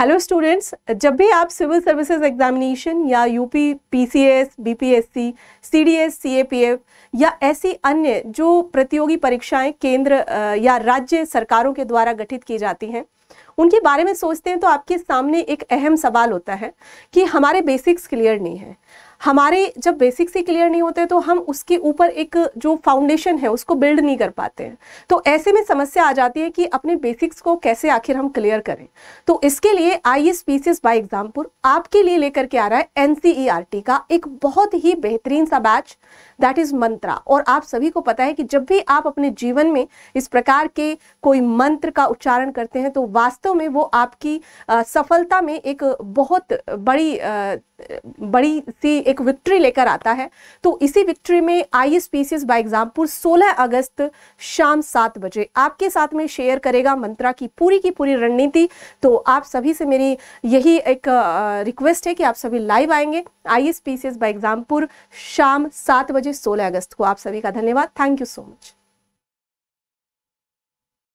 hello students जब भी आप सिविल सर्विसेज एग्जामिनेशन या UP PCS BPSC CDS CAPF या ऐसी अन्य जो प्रतियोगी परीक्षाएं केंद्र या राज्य सरकारों के द्वारा गठित की जाती हैं उनके बारे में सोचते हैं तो आपके सामने एक अहम सवाल होता है कि हमारे बेसिक्स क्लियर नहीं है हमारे जब बेसिक से क्लियर नहीं होते तो हम उसके ऊपर एक जो फाउंडेशन है उसको बिल्ड नहीं कर पाते हैं तो ऐसे में समस्या आ जाती है कि अपने बेसिक्स को कैसे आखिर हम क्लियर करें तो इसके लिए I S P C S by Exampur आपके लिए लेकर के आ रहा है N C E R T का एक बहुत ही बेहतरीन सा बैच दैट इज़ मंत्रा और आप सभी को पता है कि जब भी आप अपने जीवन में इस प्रकार के कोई मंत्र का उच्चारण करते हैं तो वास्तव में वो आपकी सफलता में एक बहुत बड़ी बड़ी सी एक विक्ट्री लेकर आता है तो इसी विक्ट्री में आई सी बाई एग्जाम्पुर सोलह अगस्त शाम सात बजे आपके साथ में शेयर करेगा मंत्रा की पूरी की पूरी रणनीति तो आप सभी से मेरी यही एक रिक्वेस्ट है कि आप सभी लाइव आएंगे आई स्पीसीज बाई एग्जाम्पुर शाम सात बजे सोलह अगस्त को आप सभी का धन्यवाद थैंक यू सो मच